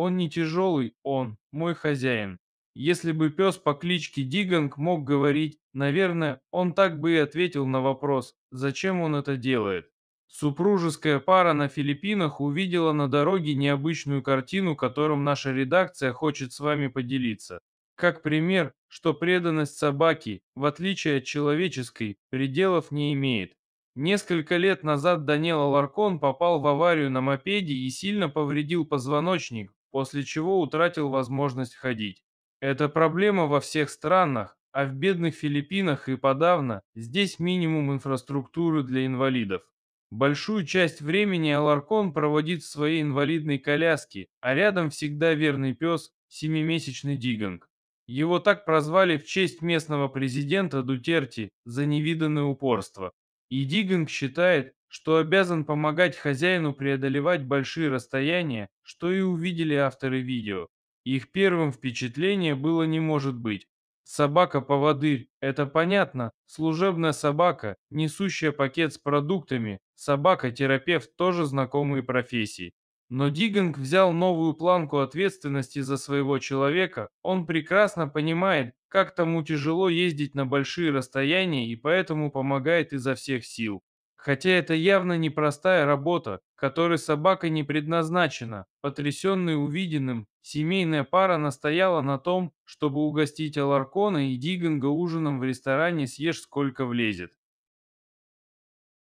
Он не тяжелый, он мой хозяин. Если бы пес по кличке Диганг мог говорить, наверное, он так бы и ответил на вопрос, зачем он это делает. Супружеская пара на Филиппинах увидела на дороге необычную картину, которым наша редакция хочет с вами поделиться. Как пример, что преданность собаки, в отличие от человеческой, пределов не имеет. Несколько лет назад Данила Ларкон попал в аварию на мопеде и сильно повредил позвоночник, после чего утратил возможность ходить. Это проблема во всех странах, а в бедных Филиппинах и подавно здесь минимум инфраструктуры для инвалидов. Большую часть времени Аларкон проводит в своей инвалидной коляске, а рядом всегда верный пес, семимесячный Диганг. Его так прозвали в честь местного президента Дутерти за невиданное упорство. И Диггинг считает, что обязан помогать хозяину преодолевать большие расстояния, что и увидели авторы видео. Их первым впечатление было не может быть. Собака-поводырь – это понятно, служебная собака, несущая пакет с продуктами, собака-терапевт – тоже знакомые профессии. Но Диганг взял новую планку ответственности за своего человека. Он прекрасно понимает, как тому тяжело ездить на большие расстояния и поэтому помогает изо всех сил. Хотя это явно непростая работа, которой собака не предназначена. Потрясенный увиденным, семейная пара настояла на том, чтобы угостить Аларкона и Диганга ужином в ресторане «Съешь сколько влезет».